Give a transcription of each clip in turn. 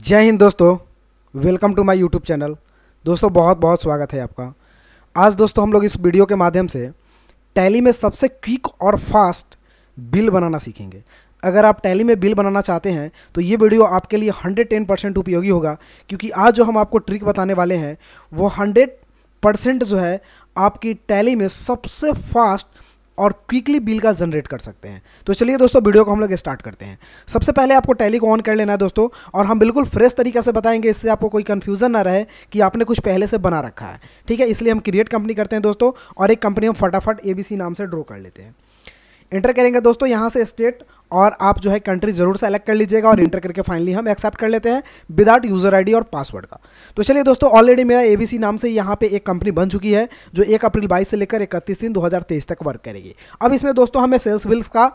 जय हिंद दोस्तों welcome to my YouTube channel दोस्तों बहुत बहुत स्वागत है आपका आज दोस्तों हम लोग इस वीडियो के माध्यम से टैली में सबसे क्विक और फास्ट बिल बनाना सीखेंगे अगर आप टैली में बिल बनाना चाहते हैं तो ये वीडियो आपके लिए 110 परसेंट उपयोगी होगा क्योंकि आज जो हम आपको ट्रिक बताने वाले हैं वो हंड्रेड परसेंट जो है आपकी टैली में सबसे फास्ट और क्विकली बिल का जनरेट कर सकते हैं तो चलिए दोस्तों वीडियो को हम लोग स्टार्ट करते हैं सबसे पहले आपको टैली को ऑन कर लेना है दोस्तों और हम बिल्कुल फ्रेश तरीके से बताएंगे इससे आपको कोई कन्फ्यूजन ना रहे कि आपने कुछ पहले से बना रखा है ठीक है इसलिए हम क्रिएट कंपनी करते हैं दोस्तों और एक कंपनी हम फटाफट ए नाम से ड्रॉ कर लेते हैं एंटर करेंगे दोस्तों यहाँ से स्टेट और आप जो है कंट्री ज़रूर सेलेक्ट कर लीजिएगा और इंटर करके फाइनली हम एक्सेप्ट कर लेते हैं विदाउट यूज़र आईडी और पासवर्ड का तो चलिए दोस्तों ऑलरेडी मेरा एबीसी नाम से यहाँ पे एक कंपनी बन चुकी है जो एक अप्रैल बाईस से लेकर इकतीस दिन 2023 तक वर्क करेगी अब इसमें दोस्तों हमें सेल्स बिल्स का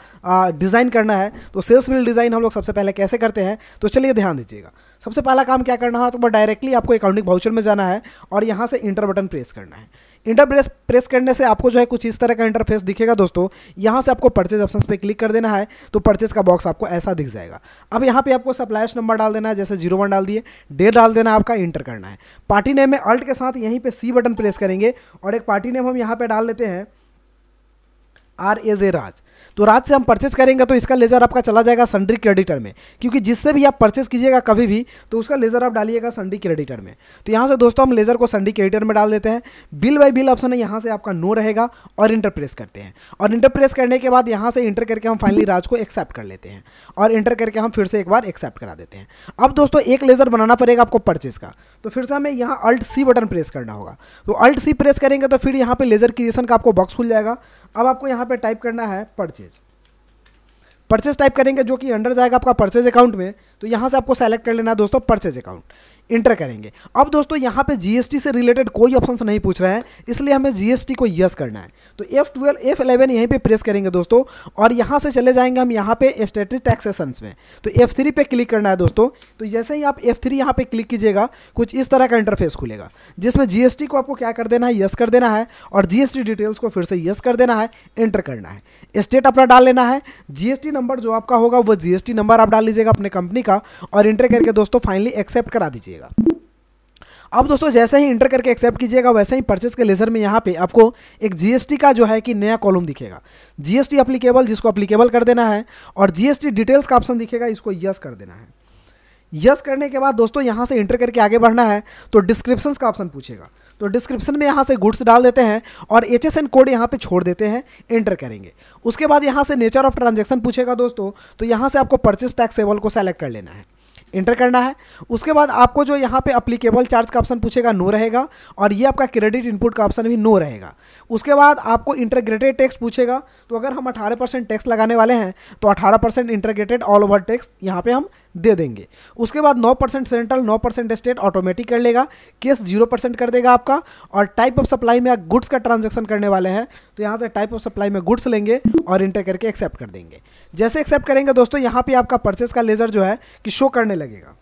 डिज़ाइन करना है तो सेल्स बिल डिज़ाइन हम लोग सबसे पहले कैसे करते हैं तो चलिए ध्यान दीजिएगा सबसे पहला काम क्या करना है तो बस डायरेक्टली आपको अकाउंटिंग भाउचर में जाना है और यहाँ से इंटर बटन प्रेस करना है इंटर प्रेस प्रेस करने से आपको जो है कुछ इस तरह का इंटरफेस दिखेगा दोस्तों यहाँ से आपको परचेज ऑप्शन पर क्लिक कर देना है तो परचेज का बॉक्स आपको ऐसा दिख जाएगा अब यहाँ पे आपको सप्लायर्स नंबर डाल देना है जैसे जीरो वन डाल दिए डे डाल देना है आपका इंटर करना है पार्टी नेम में अल्ट के साथ यहीं पर सी बटन प्रेस करेंगे और एक पार्टी नेम हम यहाँ पर डाल लेते हैं आर एज ए राज तो राज से हम परचेस करेंगे तो इसका लेजर आपका चला जाएगा संड्री क्रेडिटर में क्योंकि जिससे भी आप परचेस कीजिएगा कभी भी तो उसका लेजर आप डालिएगा संडी क्रेडिटर में तो यहाँ से दोस्तों हम लेजर को संडी क्रेडिटर में डाल देते हैं बिल बाई बिल ऑप्शन है यहाँ से आपका नो रहेगा और इंटर प्रेस करते हैं और इंटर प्रेस करने के बाद यहाँ से इंटर करके हम फाइनली राज को एक्सेप्ट कर लेते हैं और इंटर करके हम फिर से एक बार एक्सेप्ट करा देते हैं अब दोस्तों एक लेजर बनाना पड़ेगा आपको परचेस का तो फिर से हमें यहाँ अल्ट सी बटन प्रेस करना होगा तो अल्ट सी प्रेस करेंगे तो फिर यहाँ पर लेजर क्रिएशन का आपको बॉक्स खुल जाएगा अब आपको यहाँ पे टाइप करना है परचेज परचेज टाइप करेंगे जो कि अंडर जाएगा आपका परचेज अकाउंट में तो यहाँ से आपको सेलेक्ट कर लेना है दोस्तों परचेज अकाउंट इंटर करेंगे अब दोस्तों यहाँ पे जीएसटी से रिलेटेड कोई ऑप्शन नहीं पूछ रहा है इसलिए हमें जीएसटी को यस करना है तो एफ ट्वेल्व एफ एलेवन यहीं पर प्रेस करेंगे दोस्तों और यहाँ से चले जाएंगे हम यहाँ पे स्टेटरी टैक्सेशन में तो एफ थ्री पे क्लिक करना है दोस्तों तो जैसे ही आप एफ थ्री यहाँ पर क्लिक कीजिएगा कुछ इस तरह का इंटरफेस खुलेगा जिसमें जीएसटी को आपको क्या कर देना है यस कर देना है और जीएसटी डिटेल्स को फिर से यस कर देना है एंटर करना है स्टेट अपना डाल लेना है जीएसटी नंबर जो आपका होगा वो जीएसटी नंबर आप डाल लीजिएगा अपने कंपनी का और एंटर करके दोस्तों फाइनली एक्सेप्ट करा दीजिएगा कीजिएगा अब दोस्तों जैसे ही इंटर करके एक्सेप्ट कीजिएगा वैसे ही परचेस के लेजर में यहाँ पे आपको एक जीएसटी का जो है कि नया कॉलम दिखेगा जीएसटी अप्लीकेबल जिसको अप्लीकेबल कर देना है और जीएसटी डिटेल्स का ऑप्शन दिखेगा इसको यस कर देना है यस करने के बाद दोस्तों यहाँ से इंटर करके आगे बढ़ना है तो डिस्क्रिप्शन का ऑप्शन पूछेगा तो डिस्क्रिप्शन में यहाँ से गुड्स डाल देते हैं और एच एस एन कोड यहाँ पर छोड़ देते हैं इंटर करेंगे उसके बाद यहाँ से नेचर ऑफ ट्रांजेक्शन पूछेगा दोस्तों तो यहाँ से आपको परचेस टैक्सेबल को सेलेक्ट कर लेना है इंटर करना है उसके बाद आपको जो यहाँ पे अप्लीकेबल चार्ज का ऑप्शन पूछेगा नो रहेगा और ये आपका क्रेडिट इनपुट का ऑप्शन भी नो रहेगा उसके बाद आपको इंटरग्रेटेड टैक्स पूछेगा तो अगर हम अठारह परसेंट टैक्स लगाने वाले हैं तो अठारह percent integrated all over tax यहाँ पर हम दे देंगे उसके बाद 9 percent central 9 percent state automatic कर लेगा केस 0 परसेंट कर देगा आपका और टाइप ऑफ सप्लाई में आप गुड्स का ट्रांजेक्शन करने वाले हैं तो यहाँ से टाइप ऑफ सप्लाई में गुड्स लेंगे और इंटर करके एक्सेप्ट कर देंगे जैसे एक्सेप्ट करेंगे दोस्तों यहाँ पर आपका परचेस का लेजर जो है कि शो करने लगेगा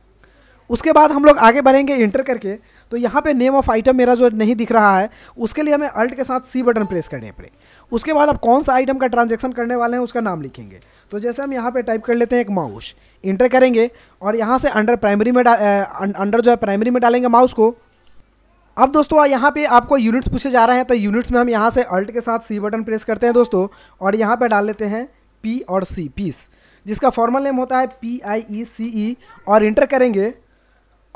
उसके बाद हम लोग आगे बढ़ेंगे इंटर करके तो यहाँ पे नेम ऑफ आइटम मेरा जो नहीं दिख रहा है उसके लिए हमें अल्ट के साथ सी बटन प्रेस करने पड़े उसके बाद आप कौन सा आइटम का ट्रांजेक्शन करने वाले हैं उसका नाम लिखेंगे तो जैसे हम यहाँ पे टाइप कर लेते हैं एक माउस इंटर करेंगे और यहाँ से अंडर प्राइमरी में अंडर जो है प्राइमरी में डालेंगे माउस को अब दोस्तों यहाँ पे आपको यूनिट्स पूछे जा रहे हैं तो यूनिट्स में हम यहाँ से अल्ट के साथ सी बटन प्रेस करते हैं दोस्तों और यहाँ पर डाल लेते हैं पी और सी पीस जिसका फॉर्मल नेम होता है पी आई ई सी ई और इंटर करेंगे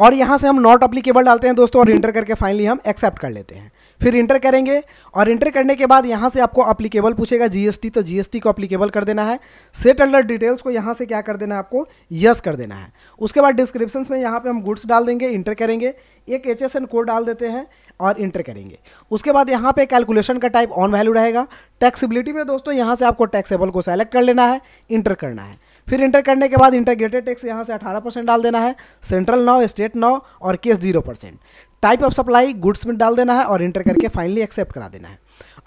और यहाँ से हम नॉट अप्लीकेबल डालते हैं दोस्तों और इंटर करके फाइनली हम एक्सेप्ट कर लेते हैं फिर इंटर करेंगे और इंटर करने के बाद यहाँ से आपको अप्लीकेबल पूछेगा जीएसटी तो जीएसटी को अप्लीकेबल कर देना है सेट अंडर डिटेल्स को यहाँ से क्या कर देना है आपको यस कर देना है उसके बाद डिस्क्रिप्शन में यहाँ पर हम गुड्स डाल देंगे इंटर करेंगे एक एच एस एन कोड डाल देते हैं और इंटर करेंगे उसके बाद यहाँ पे कैलकुलेशन का टाइप ऑन वैल्यू रहेगा टैक्सीबिलिटी में दोस्तों यहाँ से आपको टैक्सेबल को सेलेक्ट कर लेना है इंटर करना है फिर इंटर करने के बाद इंटरग्रेटेड टैक्स यहाँ से अठारह परसेंट डाल देना है सेंट्रल नौ स्टेट नौ और cess zero percent type of supply goods में डाल देना है और इंटर करके फाइनली एक्सेप्ट करा देना है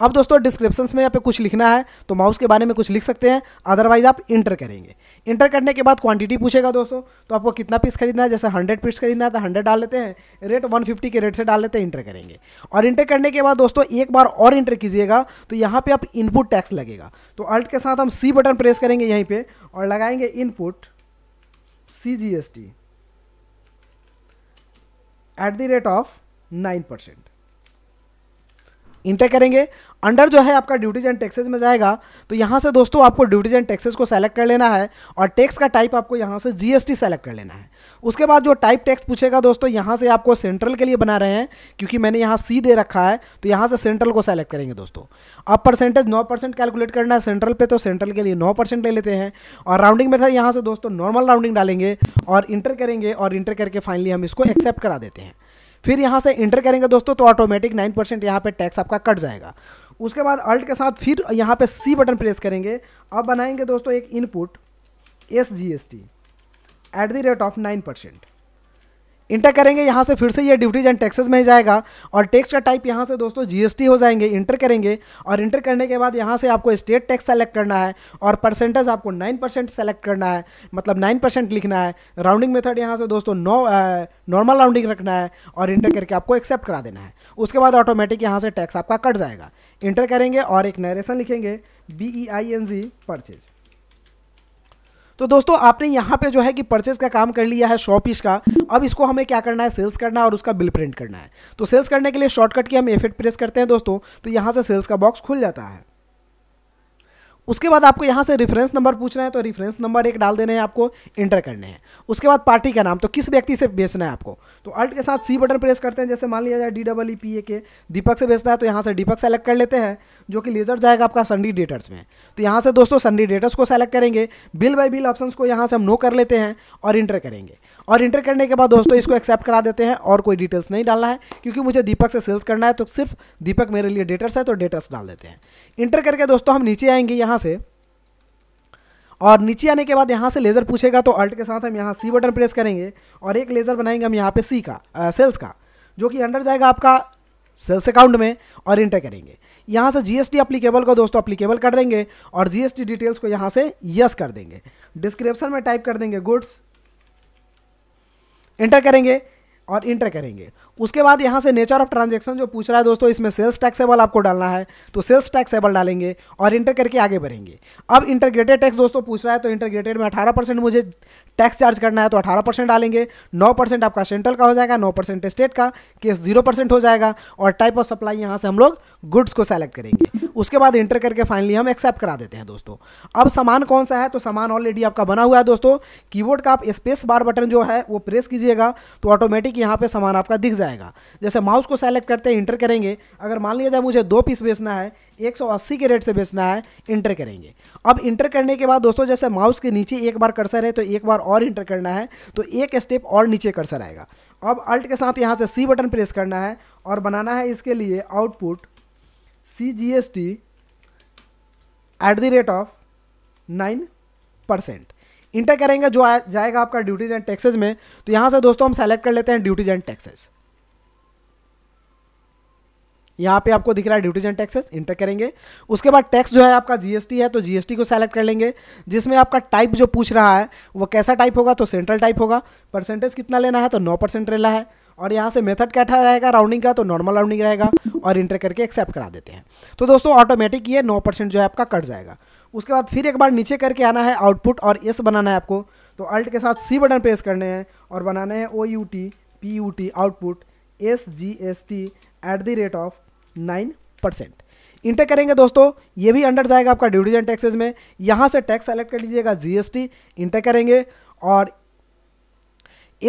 अब दोस्तों डिस्क्रिप्शन में यहाँ पे कुछ लिखना है तो माउस के बारे में कुछ लिख सकते हैं अदरवाइज आप इंटर करेंगे इंटर करने के बाद क्वांटिटी पूछेगा दोस्तों तो आपको कितना पीस खरीदना है जैसे हंड्रेड पीस खरीदना है तो हंड्रेड डाल लेते हैं रेट वन फिफ्टी के रेट से डाल लेते हैं इंटर करेंगे और इंटर करने के बाद दोस्तों एक बार और इंटर कीजिएगा तो यहाँ पर आप इनपुट टैक्स लगेगा तो अल्ट के साथ हम सी बटन प्रेस करेंगे यहीं पर और लगाएंगे input C G S T at the rate of nine percent enter करेंगे अंडर जो है आपका ड्यूटीज एंड टैक्सेस में जाएगा तो यहाँ से दोस्तों आपको ड्यूटीज एंड टैक्सेस को सेलेक्ट कर लेना है और टैक्स का टाइप आपको यहाँ से जीएसटी सेलेक्ट कर लेना है उसके बाद जो टाइप टैक्स पूछेगा दोस्तों यहाँ से आपको सेंट्रल के लिए बना रहे हैं क्योंकि मैंने यहाँ सी दे रखा है तो यहाँ से सेंट्रल को सेलेक्ट करेंगे दोस्तों अब परसेंटेज नौ परसेंट कैलकुलेट करना है सेंट्रल पर तो सेंट्रल के लिए नौ परसेंट ले लेते हैं और राउंडिंग था यहाँ से दोस्तों नॉर्मल राउंडिंग डालेंगे और इंटर करेंगे और इंटर करके फाइनली हम इसको एक्सेप्ट करा देते हैं फिर यहाँ से इंटर करेंगे दोस्तों तो ऑटोमेटिक नाइन परसेंट यहाँ पर टैक्स आपका कट जाएगा उसके बाद अल्ट के साथ फिर यहाँ पे सी बटन प्रेस करेंगे अब बनाएंगे दोस्तों एक input S G S T at the rate of nine percent enter करेंगे यहाँ से फिर से ये ड्यूटीज एंड टैक्सेस में ही जाएगा और टैक्स का टाइप यहाँ से दोस्तों जीएसटी हो जाएंगे इंटर करेंगे और इंटर करने के बाद यहाँ से आपको स्टेट टैक्स सेलेक्ट करना है और परसेंटेज आपको नाइन परसेंट सेलेक्ट करना है मतलब नाइन परसेंट लिखना है राउंडिंग मेथड यहाँ से दोस्तों नौ नॉर्मल राउंडिंग रखना है और इंटर करके आपको एक्सेप्ट करा देना है उसके बाद ऑटोमेटिक यहाँ से टैक्स आपका कट जाएगा इंटर करेंगे और एक नरेशन लिखेंगे B E I N G purchase तो दोस्तों आपने यहाँ पे जो है कि परचेज का काम कर लिया है शॉपिस का अब इसको हमें क्या करना है सेल्स करना है और उसका बिल प्रिंट करना है तो सेल्स करने के लिए शॉर्टकट की हम एफेट प्रेस करते हैं दोस्तों तो यहाँ से सेल्स का बॉक्स खुल जाता है उसके बाद आपको यहाँ से रेफरेंस नंबर पूछना है तो रेफरेंस नंबर एक डाल देने हैं आपको इंटर करने हैं उसके बाद पार्टी का नाम तो किस व्यक्ति से बेचना है आपको तो अल्ट के साथ सी बटन प्रेस करते हैं जैसे मान लिया जाए D double E P A K Deepak से भेजना है तो यहाँ से दीपक सेलेक्ट कर लेते हैं जो कि लेजर जाएगा आपका संडी डेटर्स में तो यहाँ से दोस्तों संडी डेटर्स को सेलेक्ट करेंगे बिल बाई बिल ऑप्शन को यहाँ से हम नो कर लेते हैं और इंटर करेंगे और इंटर करने के बाद दोस्तों इसको एक्सेप्ट करा देते हैं और कोई डिटेल्स नहीं डालना है क्योंकि मुझे दीपक से सेल्स करना है तो सिर्फ दीपक मेरे लिए डेटर्स है तो डेटर्स डाल देते हैं इंटर करके दोस्तों हम नीचे आएंगे यहाँ यहाँ से और नीचे आने के बाद यहाँ से लेज़र पूछेगा तो अल्ट के साथ हम यहाँ सी बटन प्रेस करेंगे और एक लेज़र बनाएंगे हम यहाँ पे सी का आ, सेल्स का जो कि अंडर जाएगा आपका सेल्स अकाउंट में और इंटर करेंगे यहाँ से जीएसटी एस को दोस्तों अप्लीकेबल कर देंगे और जीएसटी डिटेल्स को यहाँ से यस कर देंगे डिस्क्रिप्शन में टाइप कर देंगे गुड्स इंटर करेंगे और इंटर करेंगे उसके बाद यहाँ से नेचर ऑफ ट्रांजेक्शन जो पूछ रहा है दोस्तों इसमें सेल्स टैक्सेबल आपको डालना है तो सेल्स टैक्सेबल डालेंगे और इंटर करके आगे बढ़ेंगे अब इंटरग्रेटेड टैक्स दोस्तों पूछ रहा है तो इंटरग्रेटेड में अठारह मुझे टैक्स चार्ज करना है तो अठारह परसेंट डालेंगे नौ परसेंट आपका सेंट्रल का हो जाएगा नौ परसेंट स्टेट का केस जीरो परसेंट हो जाएगा और टाइप ऑफ सप्लाई यहाँ से हम लोग गुड्स को सेलेक्ट करेंगे उसके बाद इंटर करके फाइनली हम एक्सेप्ट करा देते हैं दोस्तों अब सामान कौन सा है तो सामान ऑलरेडी आपका बना हुआ है दोस्तों कीबोर्ड का आप स्पेस बार बटन जो है वो प्रेस कीजिएगा तो ऑटोमेटिक यहाँ पर सामान आपका दिख जाएगा जैसे माउस को सेलेक्ट करते हैं इंटर करेंगे अगर मान लिया जाए मुझे दो पीस बेचना है एक के रेट से बेचना है इंटर करेंगे अब इंटर करने के बाद दोस्तों जैसे माउस के नीचे एक बार कर्सर है तो एक बार और इंटर करना है तो एक स्टेप और नीचे कर्सर आएगा अब अल्ट के साथ यहाँ से सी बटन प्रेस करना है और बनाना है इसके लिए output C G S T at the rate of nine percent enter करेंगे जो जाएगा आपका ड्यूटीज एंड टैक्सेज में तो यहाँ से दोस्तों हम सेलेक्ट कर लेते हैं ड्यूटीज एंड टैक्सेज यहाँ पे आपको दिख रहा है ड्यूटीज एंड टैक्सेस इंटर करेंगे उसके बाद टैक्स जो है आपका जीएसटी है तो जीएसटी को सेलेक्ट कर लेंगे जिसमें आपका टाइप जो पूछ रहा है वो कैसा टाइप होगा तो सेंट्रल टाइप होगा परसेंटेज कितना लेना है तो नौ परसेंट लेना है और यहाँ से मेथड कैठा रहेगा राउंडिंग का तो नॉर्मल राउंडिंग रहेगा और इंटर करके एक्सेप्ट करा देते हैं तो दोस्तों ऑटोमेटिक ये नौ परसेंट जो है आपका कट जाएगा उसके बाद फिर एक बार नीचे करके आना है आउटपुट और एस बनाना है आपको तो अल्ट के साथ सी बटन प्रेस करने हैं और बनाने हैं O U T P U T output S G S T at the rate of nine percent enter करेंगे दोस्तों ये भी अंडर जाएगा आपका ड्यूटीज एंड टैक्सेज में यहाँ से टैक्स सेलेक्ट कर लीजिएगा जीएसटी इंटर करेंगे और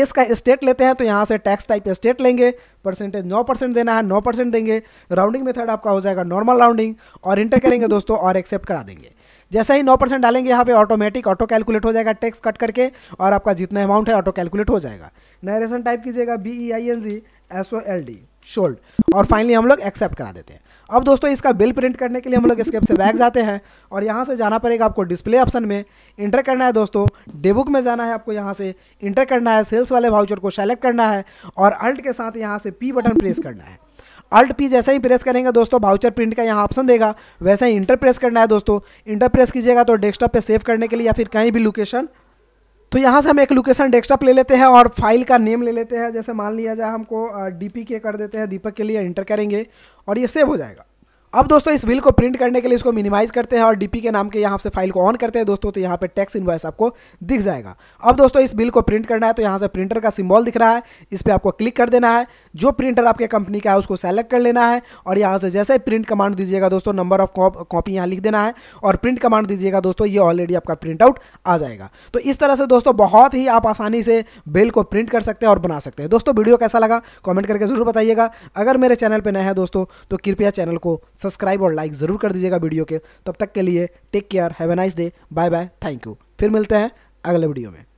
एस का स्टेट लेते हैं तो यहाँ से टैक्स टाइप स्टेट लेंगे परसेंटेज नौ परसेंट देना है नौ परसेंट देंगे राउंडिंग मेथड आपका हो जाएगा नॉर्मल राउंडिंग और इंटर करेंगे दोस्तों और एक्सेप्ट करा देंगे जैसे ही नौ परसेंट डालेंगे यहाँ पे ऑटोमेटिक ऑटो कैलकुलेट हो जाएगा टैक्स कट करके और आपका जितना अमाउंट है ऑटो कैलकुलेट हो जाएगा नरेशन टाइप कीजिएगा B E I N G S O L D should और फाइनली हम लोग एक्सेप्ट करा देते हैं अब दोस्तों इसका बिल प्रिंट करने के लिए हम लोग स्केप से बैग जाते हैं और यहाँ से जाना पड़ेगा आपको डिस्प्ले ऑप्शन में इंटर करना है दोस्तों डेबुक में जाना है आपको यहाँ से इंटर करना है सेल्स वाले भाउचर को सेलेक्ट करना है और अल्ट के साथ यहाँ से पी बटन प्रेस करना है अल्ट पी जैसे ही प्रेस करेंगे दोस्तों भाउचर प्रिंट का यहाँ ऑप्शन देगा वैसे ही इंटर प्रेस करना है दोस्तों इंटर प्रेस कीजिएगा तो डेस्कटॉप पर सेव करने के लिए या फिर कहीं भी लोकेशन तो यहाँ से हम एक लोकेशन डेस्कटॉप ले लेते हैं और फाइल का नेम ले लेते हैं जैसे मान लिया जाए हमको डी पी के कर देते हैं दीपक के लिए इंटर करेंगे और ये सेव हो जाएगा अब दोस्तों इस बिल को प्रिंट करने के लिए इसको मिनिमाइज करते हैं और डीपी के नाम के यहाँ से फाइल को ऑन करते हैं दोस्तों तो यहाँ पे टैक्स इन्वॉइस आपको दिख जाएगा अब दोस्तों इस बिल को प्रिंट करना है तो यहाँ से प्रिंटर का सिंबल दिख रहा है इस पर आपको क्लिक कर देना है जो प्रिंटर आपके कंपनी का है उसको सेलेक्ट कर लेना है और यहाँ से जैसे प्रिंट कमांड दीजिएगा दोस्तों नंबर ऑफ कॉपी यहाँ लिख देना है और प्रिंट कमांड दीजिएगा दोस्तों ये ऑलरेडी आपका प्रिंट आउट आ जाएगा तो इस तरह से दोस्तों बहुत ही आप आसानी से बिल को प्रिंट कर सकते हैं और बना सकते हैं दोस्तों वीडियो कैसा लगा कॉमेंट करके जरूर बताइएगा अगर मेरे चैनल पर नए हैं दोस्तों तो कृपया चैनल को सब्सक्राइब और लाइक ज़रूर कर दीजिएगा वीडियो के तब तक के लिए take care have a nice day bye bye thank you फिर मिलते हैं अगले वीडियो में